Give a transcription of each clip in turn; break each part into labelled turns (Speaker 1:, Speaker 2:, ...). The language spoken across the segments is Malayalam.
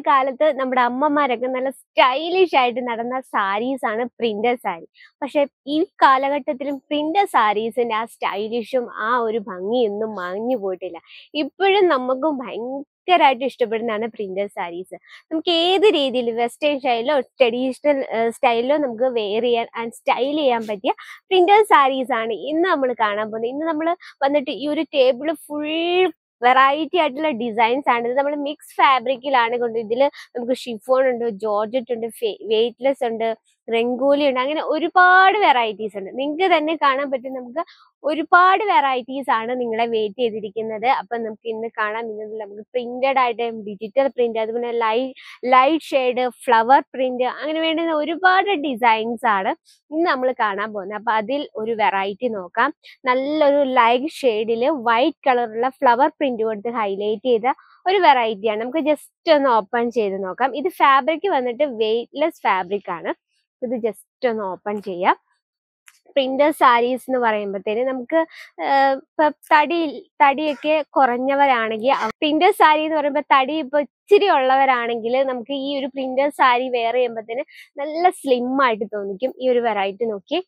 Speaker 1: ഒരു കാലത്ത് നമ്മുടെ അമ്മമാരൊക്കെ നല്ല സ്റ്റൈലിഷ് ആയിട്ട് നടന്ന സാരീസ് ആണ് പ്രിന്റർ സാരി പക്ഷെ ഈ കാലഘട്ടത്തിലും പ്രിന്റർ സാരീസിന്റെ ആ സ്റ്റൈലിഷും ആ ഒരു ഭംഗിയൊന്നും മാഞ്ഞു പോയിട്ടില്ല ഇപ്പോഴും നമുക്കും ഭയങ്കരമായിട്ട് ഇഷ്ടപ്പെടുന്നതാണ് പ്രിന്റർ സാരീസ് നമുക്ക് ഏത് രീതിയിൽ വെസ്റ്റേൺ സ്റ്റൈലിലോ ട്രഡീഷണൽ സ്റ്റൈലിലോ നമുക്ക് വെയർ ചെയ്യാൻ ആൻഡ് സ്റ്റൈൽ ചെയ്യാൻ പറ്റിയ പ്രിന്റർ സാരീസ് ആണ് ഇന്ന് നമ്മൾ കാണാൻ പോകുന്നത് ഇന്ന് നമ്മൾ വന്നിട്ട് ഈ ഒരു ടേബിൾ ഫുൾ വെറൈറ്റി ആയിട്ടുള്ള ഡിസൈൻസ് ആണ് ഇത് നമ്മൾ മിക്സ് ഫാബ്രിക്കിലാണ് കൊണ്ട് ഇതിൽ നമുക്ക് ഷിഫോൺ ഉണ്ട് ജോർജറ്റ് ഉണ്ട് വെയ്റ്റ്ലെസ് ഉണ്ട് രംഗോലി ഉണ്ട് അങ്ങനെ ഒരുപാട് വെറൈറ്റീസ് ഉണ്ട് നിങ്ങൾക്ക് തന്നെ കാണാൻ പറ്റും നമുക്ക് ഒരുപാട് വെറൈറ്റീസ് ആണ് നിങ്ങളെ വെയിറ്റ് ചെയ്തിരിക്കുന്നത് അപ്പൊ നമുക്ക് ഇന്ന് കാണാം ഇന്ന് നമുക്ക് പ്രിന്റഡ് ആയിട്ട് ഡിജിറ്റൽ പ്രിന്റ് അതുപോലെ light light shade flower print അങ്ങനെ വേണ്ടുന്ന ഒരുപാട് ഡിസൈൻസ് ആണ് ഇന്ന് നമ്മൾ കാണാൻ പോകുന്നത് അപ്പൊ അതിൽ ഒരു വെറൈറ്റി നോക്കാം നല്ലൊരു ലൈറ്റ് ഷെയ്ഡില് വൈറ്റ് കളറുള്ള ഫ്ലവർ പ്രിന്റ് പ്രിന്റ് കൊടുത്ത് ഹൈലൈറ്റ് ചെയ്ത ഒരു വെറൈറ്റിയാണ് നമുക്ക് ജസ്റ്റ് ഒന്ന് ഓപ്പൺ ചെയ്ത് നോക്കാം ഇത് ഫാബ്രിക് വന്നിട്ട് വെയ്റ്റ്ലെസ് ഫാബ്രിക് ആണ് ഇത് ജസ്റ്റ് ഒന്ന് ഓപ്പൺ ചെയ്യാം പ്രിന്റ് സാരീസ് എന്ന് പറയുമ്പോഴത്തേന് നമുക്ക് തടി തടിയൊക്കെ കുറഞ്ഞവരാണെങ്കിൽ പ്രിന്റ് സാരി എന്ന് പറയുമ്പോൾ തടി ഇപ്പൊ ഇച്ചിരി ഉള്ളവരാണെങ്കിൽ നമുക്ക് ഈ ഒരു പ്രിന്റ് സാരി വേറെ ചെയ്യുമ്പോഴത്തേന് നല്ല സ്ലിം ആയിട്ട് തോന്നിക്കും ഈ ഒരു വെറൈറ്റി നോക്കി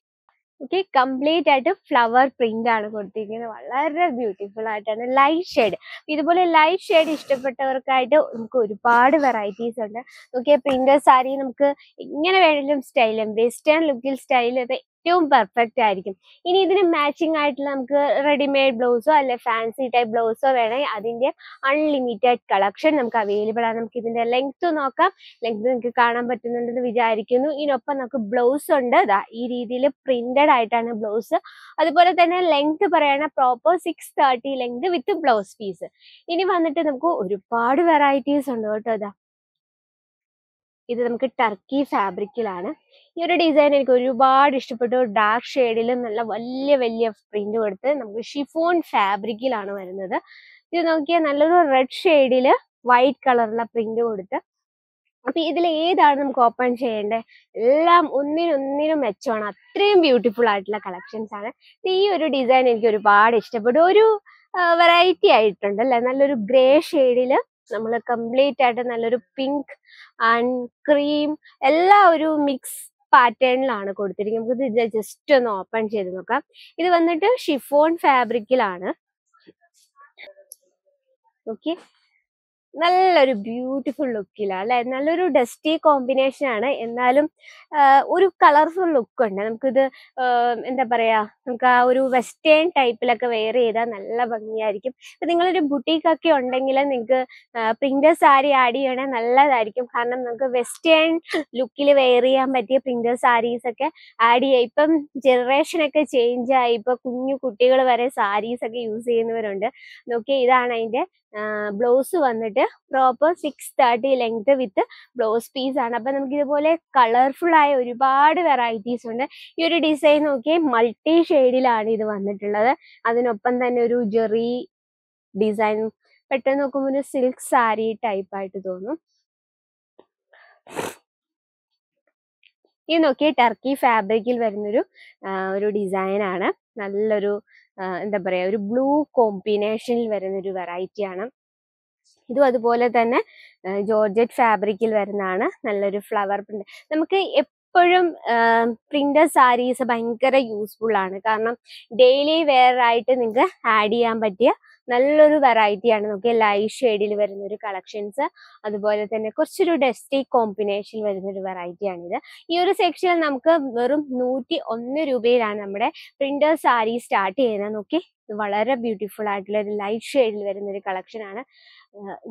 Speaker 1: ഓക്കെ കംപ്ലീറ്റ് ആയിട്ട് ഫ്ലവർ പ്രിന്റ് ആണ് കൊടുത്തിരിക്കുന്നത് വളരെ ബ്യൂട്ടിഫുൾ ആയിട്ടാണ് ലൈറ്റ് ഷെയ്ഡ് ഇതുപോലെ ലൈറ്റ് ഷെയ്ഡ് ഇഷ്ടപ്പെട്ടവർക്കായിട്ട് നമുക്ക് ഒരുപാട് വെറൈറ്റീസ് ഉണ്ട് ഓക്കെ പ്രിന്റർ സാരി നമുക്ക് എങ്ങനെ വേണമെങ്കിലും സ്റ്റൈലും വെസ്റ്റേൺ ലുക്കിൽ സ്റ്റൈൽ ഏറ്റവും പെർഫെക്റ്റ് ആയിരിക്കും ഇനി ഇതിന് മാച്ചിങ് ആയിട്ടുള്ള നമുക്ക് റെഡിമെയ്ഡ് ബ്ലൗസോ അല്ലെ ഫാൻസി ടൈപ്പ് ബ്ലൗസോ വേണമെങ്കിൽ അതിന്റെ അൺലിമിറ്റഡ് കളക്ഷൻ നമുക്ക് അവൈലബിൾ ആണ് നമുക്ക് ഇതിന്റെ ലെങ്ത് നോക്കാം ലെങ്ത് നിങ്ങൾക്ക് കാണാൻ പറ്റുന്നുണ്ടെന്ന് വിചാരിക്കുന്നു ഇതിനൊപ്പം നമുക്ക് ബ്ലൗസ് ഉണ്ട് ഈ രീതിയിൽ പ്രിന്റഡ് ആയിട്ടാണ് ബ്ലൗസ് അതുപോലെ തന്നെ ലെങ്ത് പറയണ proper six thirty length with blouse piece ഇനി വന്നിട്ട് നമുക്ക് ഒരുപാട് വെറൈറ്റീസ് ഉണ്ട് കേട്ടോ അതാ ഇത് നമുക്ക് ടർക്കി ഫാബ്രിക്കിലാണ് ഈ ഒരു ഡിസൈൻ എനിക്ക് ഒരുപാട് ഇഷ്ടപ്പെട്ടു ഡാർക്ക് ഷെയ്ഡിൽ നല്ല വലിയ വലിയ പ്രിന്റ് കൊടുത്ത് നമുക്ക് ഷിഫോൺ ഫാബ്രിക്കിലാണ് വരുന്നത് ഇത് നോക്കിയാൽ നല്ലൊരു റെഡ് ഷെയ്ഡിൽ വൈറ്റ് കളറിലെ പ്രിന്റ് കൊടുത്ത് അപ്പൊ ഇതിൽ ഏതാണ് നമുക്ക് ഓപ്പൺ ചെയ്യേണ്ടത് എല്ലാം ഒന്നിനൊന്നിനും മെച്ചമാണ് അത്രയും ബ്യൂട്ടിഫുൾ ആയിട്ടുള്ള കളക്ഷൻസ് ആണ് ഈ ഒരു ഡിസൈൻ എനിക്ക് ഒരുപാട് ഇഷ്ടപ്പെട്ടു ഒരു വെറൈറ്റി ആയിട്ടുണ്ട് അല്ലെ നല്ലൊരു ഗ്രേ ഷെയ്ഡില് നമ്മൾ കംപ്ലീറ്റ് ആയിട്ട് നല്ലൊരു പിങ്ക് ആൻഡ് ക്രീം എല്ലാ ഒരു മിക്സ് പാറ്റേണിലാണ് കൊടുത്തിരിക്കുന്നത് നമുക്ക് ഇത് ജസ്റ്റ് ഒന്ന് ഓപ്പൺ ചെയ്ത് നോക്കാം ഇത് വന്നിട്ട് ഷിഫോൺ ഫാബ്രിക്കിലാണ് ഓക്കെ നല്ലൊരു ബ്യൂട്ടിഫുൾ ലുക്കിലാണ് അല്ലെ നല്ലൊരു ഡസ്റ്റി കോമ്പിനേഷൻ ആണ് എന്നാലും ഒരു കളർഫുൾ ലുക്ക് ഉണ്ട് നമുക്കിത് എന്താ പറയാ നമുക്ക് ആ ഒരു വെസ്റ്റേൺ ടൈപ്പിലൊക്കെ വെയർ ചെയ്താൽ നല്ല ഭംഗിയായിരിക്കും ഇപ്പൊ നിങ്ങളൊരു ബുട്ടീക്ക് ഒക്കെ ഉണ്ടെങ്കിൽ നിങ്ങൾക്ക് പ്രിന്റർ സാരി ആഡ് ചെയ്യണേ നല്ലതായിരിക്കും കാരണം നമുക്ക് വെസ്റ്റേൺ ലുക്കിൽ വെയർ ചെയ്യാൻ പറ്റിയ പ്രിന്റർ സാരീസ് ഒക്കെ ആഡ് ചെയ്യുക ഇപ്പം ജനറേഷൻ ഒക്കെ ചേഞ്ച് ആയി ഇപ്പൊ കുഞ്ഞു കുട്ടികൾ വരെ സാരീസ് ഒക്കെ യൂസ് ചെയ്യുന്നവരുണ്ട് നോക്കിയാൽ ഇതാണ് അതിന്റെ ബ്ലൗസ് വന്നിട്ട് വന്നിട്ട് proper six thirty length with blouse piece ആണ് അപ്പൊ നമുക്ക് ഇതുപോലെ കളർഫുൾ ആയ ഒരുപാട് വെറൈറ്റീസ് ഉണ്ട് ഈ ഒരു ഡിസൈൻ നോക്കിയാൽ മൾട്ടി ഷെയ്ഡിലാണ് ഇത് വന്നിട്ടുള്ളത് അതിനൊപ്പം തന്നെ ഒരു ജെറി ഡിസൈൻ പെട്ടെന്ന് നോക്കുമ്പോൾ ഒരു സിൽക്ക് സാരി ടൈപ്പ് ആയിട്ട് തോന്നും ഈ നോക്കിയ ടർക്കി ഫാബ്രിക്കിൽ വരുന്നൊരു ഒരു ഡിസൈനാണ് നല്ലൊരു എന്താ പറയാ ഒരു ബ്ലൂ കോമ്പിനേഷനിൽ വരുന്നൊരു ആണ് ഇതും അതുപോലെ തന്നെ ജോർജറ്റ് ഫാബ്രിക്കിൽ വരുന്നതാണ് നല്ലൊരു ഫ്ലവർ പ്രിന്റ് നമുക്ക് എപ്പോഴും പ്രിന്റഡ് സാരീസ് ഭയങ്കര യൂസ്ഫുൾ ആണ് കാരണം ഡെയിലി വെയർ ആയിട്ട് നിങ്ങൾക്ക് ആഡ് ചെയ്യാൻ പറ്റിയ നല്ലൊരു വെറൈറ്റിയാണ് നമുക്ക് ലൈറ്റ് ഷെയ്ഡിൽ വരുന്ന ഒരു കളക്ഷൻസ് അതുപോലെ തന്നെ കുറച്ചൊരു ഡസ്റ്റി കോമ്പിനേഷനിൽ വരുന്ന ഒരു വെറൈറ്റിയാണിത് ഈ ഒരു സെക്ഷനിൽ നമുക്ക് വെറും നൂറ്റി ഒന്ന് രൂപയിലാണ് നമ്മുടെ പ്രിന്റർ സാരി സ്റ്റാർട്ട് ചെയ്യുന്നത് നോക്കി വളരെ ബ്യൂട്ടിഫുൾ ആയിട്ടുള്ള ഒരു ലൈറ്റ് ഷെയ്ഡിൽ വരുന്ന ഒരു കളക്ഷൻ ആണ്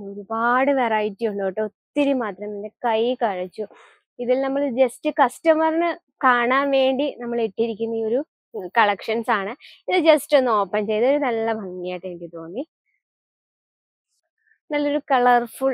Speaker 1: ഒരുപാട് വെറൈറ്റി ഉണ്ട് കേട്ടോ ഒത്തിരി മാത്രം എൻ്റെ കൈ കഴിച്ചു ഇതിൽ നമ്മൾ ജസ്റ്റ് കസ്റ്റമറിന് കാണാൻ വേണ്ടി നമ്മൾ ഇട്ടിരിക്കുന്ന ഈ ഒരു കളക്ഷൻസ് ആണ് ഇത് ജസ്റ്റ് ഒന്ന് ഓപ്പൺ ചെയ്ത് ഒരു നല്ല ഭംഗിയായിട്ട് എനിക്ക് തോന്നി നല്ലൊരു കളർഫുൾ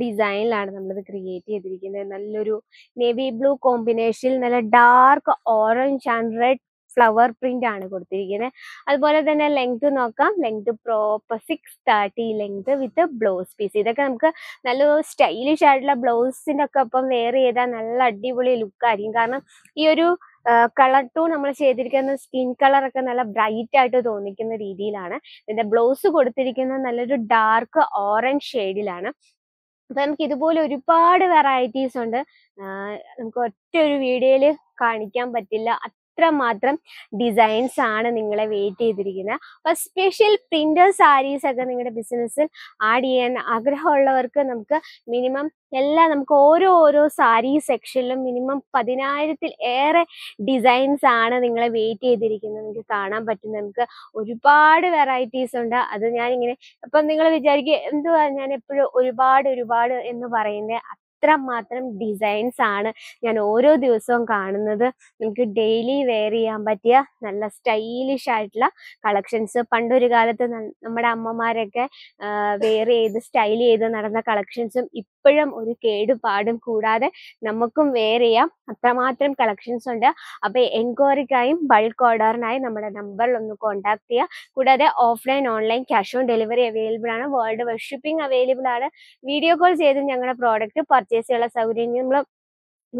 Speaker 1: ഡിസൈനിലാണ് നമ്മളിത് ക്രിയേറ്റ് ചെയ്തിരിക്കുന്നത് നല്ലൊരു നേവി ബ്ലൂ കോമ്പിനേഷനിൽ നല്ല dark orange and red flower print ആണ് കൊടുത്തിരിക്കുന്നത് അതുപോലെ തന്നെ ലെങ്ത് നോക്കാം length proper six thirty length with blouse piece ഇതൊക്കെ നമുക്ക് നല്ല സ്റ്റൈലിഷ് ആയിട്ടുള്ള ബ്ലൗസിന്റെ ഒക്കെ ഒപ്പം വെയർ ചെയ്താൽ നല്ല അടിപൊളി ലുക്കായിരിക്കും കാരണം ഈ ഒരു കളർ ടൂൺ നമ്മൾ ചെയ്തിരിക്കുന്ന സ്കിൻ കളർ ഒക്കെ നല്ല ബ്രൈറ്റ് ആയിട്ട് തോന്നിക്കുന്ന രീതിയിലാണ് ഇതിന്റെ ബ്ലൗസ് കൊടുത്തിരിക്കുന്നത് നല്ലൊരു ഡാർക്ക് ഓറഞ്ച് ഷെയ്ഡിലാണ് അപ്പൊ നമുക്ക് ഇതുപോലെ ഒരുപാട് വെറൈറ്റീസ് ഉണ്ട് നമുക്ക് ഒറ്റ ഒരു വീഡിയോയിൽ കാണിക്കാൻ പറ്റില്ല ഇത്രമാത്രം ഡിസൈൻസ് ആണ് നിങ്ങളെ വെയിറ്റ് ചെയ്തിരിക്കുന്നത് അപ്പൊ സ്പെഷ്യൽ പ്രിന്റർ സാരീസ് ഒക്കെ നിങ്ങളുടെ ബിസിനസ്സിൽ ആഡ് ചെയ്യാൻ ആഗ്രഹമുള്ളവർക്ക് നമുക്ക് മിനിമം എല്ലാ നമുക്ക് ഓരോ ഓരോ സാരി സെക്ഷനിലും മിനിമം പതിനായിരത്തിൽ ഏറെ ഡിസൈൻസ് ആണ് നിങ്ങളെ വെയിറ്റ് ചെയ്തിരിക്കുന്നത് നിങ്ങൾക്ക് കാണാൻ പറ്റും നമുക്ക് ഒരുപാട് വെറൈറ്റീസ് ഉണ്ട് അത് ഞാനിങ്ങനെ അപ്പം നിങ്ങൾ വിചാരിക്കുക എന്തുവാ ഞാൻ എപ്പോഴും ഒരുപാട് ഒരുപാട് എന്ന് പറയുന്നത് മാത്രം ഡിസൈൻസ് ആണ് ഞാൻ ഓരോ ദിവസവും കാണുന്നത് നമുക്ക് ഡെയിലി വെയർ ചെയ്യാൻ പറ്റിയ നല്ല സ്റ്റൈലിഷ് ആയിട്ടുള്ള കളക്ഷൻസ് പണ്ടൊരു കാലത്ത് നമ്മുടെ അമ്മമാരൊക്കെ വെയർ ചെയ്ത് സ്റ്റൈൽ ചെയ്ത് നടന്ന കളക്ഷൻസും ഇപ്പോഴും ഒരു കേടുപാടും കൂടാതെ നമുക്കും വെയർ ചെയ്യാം അത്രമാത്രം കളക്ഷൻസ് ഉണ്ട് അപ്പോൾ എൻക്വയറിക്കായും ബൾക്ക് ഓർഡറിനായി നമ്മുടെ നമ്പറിൽ ഒന്ന് കോണ്ടാക്ട് ചെയ്യുക കൂടാതെ offline online cash on delivery available ആണ് വേൾഡ് വർ ഷിപ്പിംഗ് അവൈലബിൾ ആണ് വീഡിയോ കോൾ ചെയ്ത് ഞങ്ങളുടെ പ്രോഡക്റ്റ് പർച്ചേസ് ചെയ്യാനുള്ള സൗകര്യം നമ്മൾ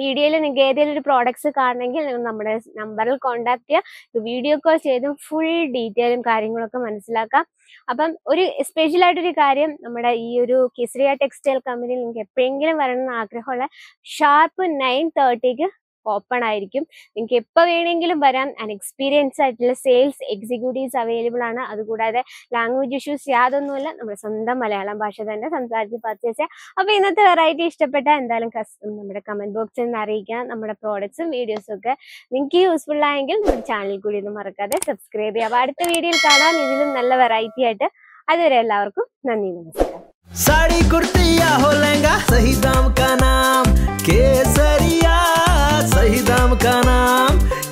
Speaker 1: വീഡിയോയിൽ നിങ്ങൾക്ക് ഏതെങ്കിലും ഒരു പ്രോഡക്ട്സ് കാണണമെങ്കിൽ നിങ്ങൾ നമ്മുടെ നമ്പറിൽ കോൺടാക്ട് ചെയ്യുക വീഡിയോ കോൾ ചെയ്തും ഫുൾ ഡീറ്റെയിലും കാര്യങ്ങളൊക്കെ മനസ്സിലാക്കാം അപ്പം ഒരു സ്പെഷ്യൽ ആയിട്ടൊരു കാര്യം നമ്മുടെ ഈ ഒരു കിസ്രിയ ടെക്സ്റ്റൈൽ കമ്പനിയിൽ നിങ്ങൾക്ക് എപ്പോഴെങ്കിലും വരണമെന്ന് ആഗ്രഹമുള്ള ഷാർപ്പ് നയൻ തേർട്ടിക്ക് ഓപ്പൺ ആയിരിക്കും നിങ്ങൾക്ക് എപ്പോൾ വേണമെങ്കിലും വരാം എക്സ്പീരിയൻസ് ആയിട്ടുള്ള സെയിൽസ് എക്സിക്യൂട്ടീവ്സ് അവൈലബിൾ ആണ് അതുകൂടാതെ ലാംഗ്വേജ് ഇഷ്യൂസ് യാതൊന്നുമില്ല നമ്മുടെ സ്വന്തം മലയാളം ഭാഷ തന്നെ സംസാരിച്ച് പർച്ചേസ് ചെയ്യാം അപ്പോൾ ഇന്നത്തെ വെറൈറ്റി ഇഷ്ടപ്പെട്ട എന്തായാലും നമ്മുടെ കമന്റ് ബോക്സിൽ നിന്ന് അറിയിക്കാം നമ്മുടെ പ്രോഡക്ട്സും വീഡിയോസും ഒക്കെ നിങ്ങൾക്ക് യൂസ്ഫുൾ ആയെങ്കിൽ നമ്മുടെ ചാനൽ കൂടി ഒന്ന് മറക്കാതെ സബ്സ്ക്രൈബ് ചെയ്യാം അപ്പോൾ അടുത്ത വീഡിയോയിൽ കാണാം ഇതിലും നല്ല വെറൈറ്റി ആയിട്ട് അതുവരെ എല്ലാവർക്കും നന്ദി നമസ്കാരം साड़ी कुर्तिया हो लहंगा सही दाम का नाम केसरिया سيدام كانام